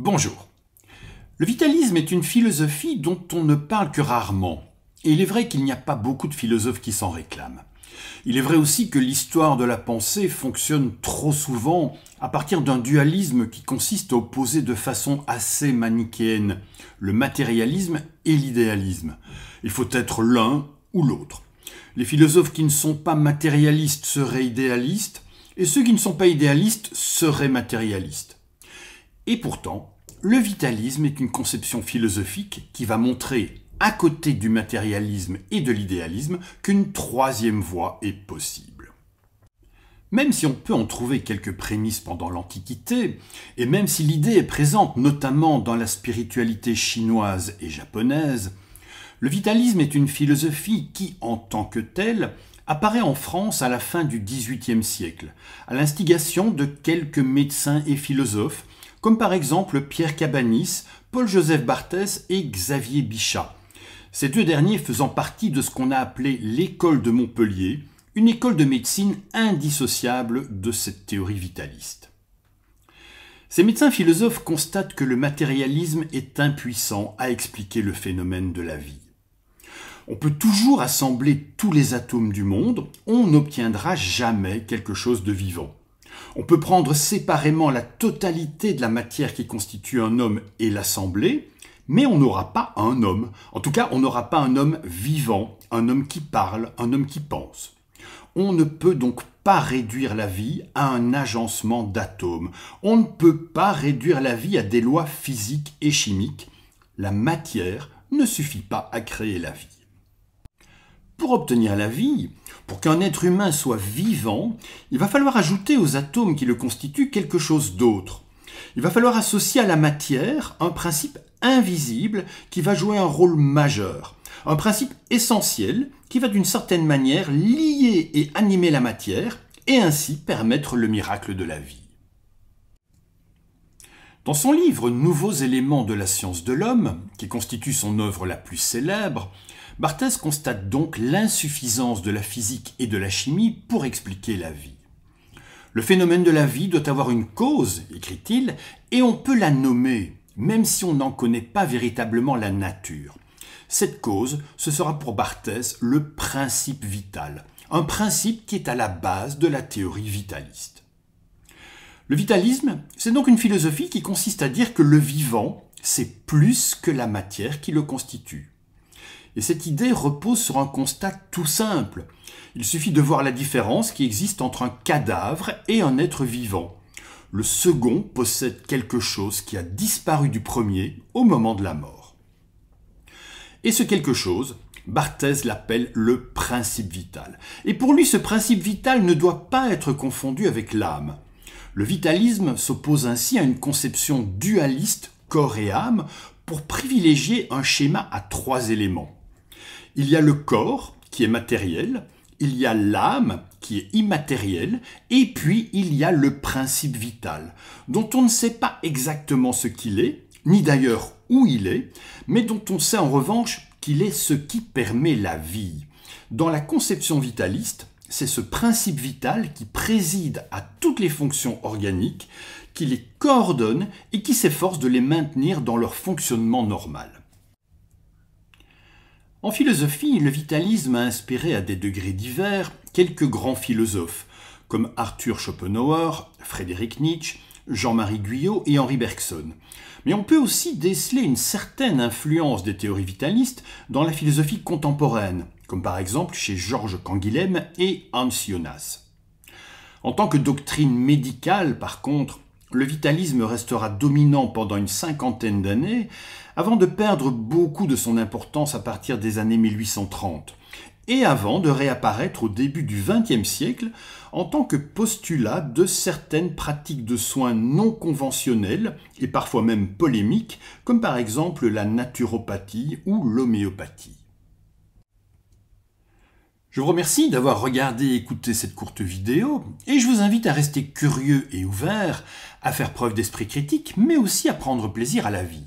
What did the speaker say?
Bonjour. Le vitalisme est une philosophie dont on ne parle que rarement, et il est vrai qu'il n'y a pas beaucoup de philosophes qui s'en réclament. Il est vrai aussi que l'histoire de la pensée fonctionne trop souvent à partir d'un dualisme qui consiste à opposer de façon assez manichéenne le matérialisme et l'idéalisme. Il faut être l'un ou l'autre. Les philosophes qui ne sont pas matérialistes seraient idéalistes, et ceux qui ne sont pas idéalistes seraient matérialistes. Et pourtant, le vitalisme est une conception philosophique qui va montrer, à côté du matérialisme et de l'idéalisme, qu'une troisième voie est possible. Même si on peut en trouver quelques prémices pendant l'Antiquité, et même si l'idée est présente notamment dans la spiritualité chinoise et japonaise, le vitalisme est une philosophie qui, en tant que telle, apparaît en France à la fin du XVIIIe siècle, à l'instigation de quelques médecins et philosophes comme par exemple Pierre Cabanis, Paul-Joseph Barthès et Xavier Bichat. Ces deux derniers faisant partie de ce qu'on a appelé l'école de Montpellier, une école de médecine indissociable de cette théorie vitaliste. Ces médecins philosophes constatent que le matérialisme est impuissant à expliquer le phénomène de la vie. On peut toujours assembler tous les atomes du monde, on n'obtiendra jamais quelque chose de vivant. On peut prendre séparément la totalité de la matière qui constitue un homme et l'assembler, mais on n'aura pas un homme. En tout cas, on n'aura pas un homme vivant, un homme qui parle, un homme qui pense. On ne peut donc pas réduire la vie à un agencement d'atomes. On ne peut pas réduire la vie à des lois physiques et chimiques. La matière ne suffit pas à créer la vie. Pour obtenir la vie, pour qu'un être humain soit vivant, il va falloir ajouter aux atomes qui le constituent quelque chose d'autre. Il va falloir associer à la matière un principe invisible qui va jouer un rôle majeur, un principe essentiel qui va d'une certaine manière lier et animer la matière et ainsi permettre le miracle de la vie. Dans son livre Nouveaux éléments de la science de l'homme, qui constitue son œuvre la plus célèbre, Barthès constate donc l'insuffisance de la physique et de la chimie pour expliquer la vie. Le phénomène de la vie doit avoir une cause, écrit-il, et on peut la nommer, même si on n'en connaît pas véritablement la nature. Cette cause, ce sera pour Barthès le principe vital, un principe qui est à la base de la théorie vitaliste. Le vitalisme, c'est donc une philosophie qui consiste à dire que le vivant, c'est plus que la matière qui le constitue. Et cette idée repose sur un constat tout simple. Il suffit de voir la différence qui existe entre un cadavre et un être vivant. Le second possède quelque chose qui a disparu du premier au moment de la mort. Et ce quelque chose, Barthez l'appelle le principe vital. Et pour lui, ce principe vital ne doit pas être confondu avec l'âme. Le vitalisme s'oppose ainsi à une conception dualiste corps et âme pour privilégier un schéma à trois éléments. Il y a le corps qui est matériel, il y a l'âme qui est immatérielle, et puis il y a le principe vital, dont on ne sait pas exactement ce qu'il est, ni d'ailleurs où il est, mais dont on sait en revanche qu'il est ce qui permet la vie. Dans la conception vitaliste, c'est ce principe vital qui préside à toutes les fonctions organiques, qui les coordonne et qui s'efforce de les maintenir dans leur fonctionnement normal. En philosophie, le vitalisme a inspiré à des degrés divers quelques grands philosophes, comme Arthur Schopenhauer, Frédéric Nietzsche, Jean-Marie Guyot et Henri Bergson. Mais on peut aussi déceler une certaine influence des théories vitalistes dans la philosophie contemporaine, comme par exemple chez Georges Canguilhem et Hans Jonas. En tant que doctrine médicale, par contre, le vitalisme restera dominant pendant une cinquantaine d'années, avant de perdre beaucoup de son importance à partir des années 1830, et avant de réapparaître au début du XXe siècle en tant que postulat de certaines pratiques de soins non conventionnelles et parfois même polémiques, comme par exemple la naturopathie ou l'homéopathie. Je vous remercie d'avoir regardé et écouté cette courte vidéo et je vous invite à rester curieux et ouvert, à faire preuve d'esprit critique, mais aussi à prendre plaisir à la vie.